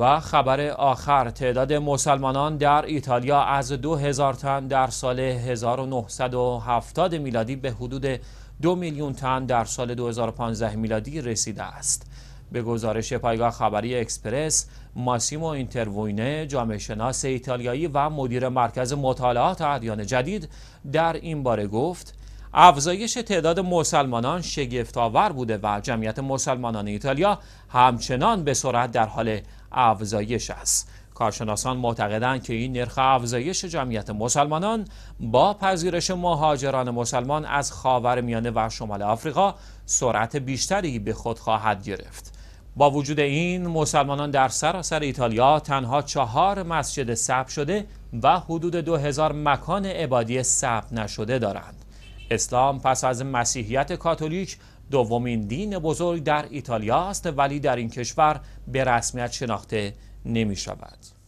و خبر آخر تعداد مسلمانان در ایتالیا از 2000 تن در سال 1970 میلادی به حدود 2 میلیون تن در سال 2015 میلادی رسیده است. به گزارش پایگاه خبری اکسپرس، ماسیمو اینتروینه، جامعه شناس ایتالیایی و مدیر مرکز مطالعات ادیان جدید در این باره گفت افزایش تعداد مسلمانان شگفتآور بوده و جمعیت مسلمانان ایتالیا همچنان به سرعت در حال افزایش است کارشناسان معتقدند که این نرخ افزایش جمعیت مسلمانان با پذیرش مهاجران مسلمان از خاورمیانه و شمال آفریقا سرعت بیشتری به خود خواهد گرفت با وجود این مسلمانان در سراسر ایتالیا تنها چهار مسجد ثبت شده و حدود 2000 مکان عبادی ثبت نشده دارند اسلام پس از مسیحیت کاتولیک دومین دین بزرگ در ایتالیا است ولی در این کشور به رسمیت شناخته نمی شود.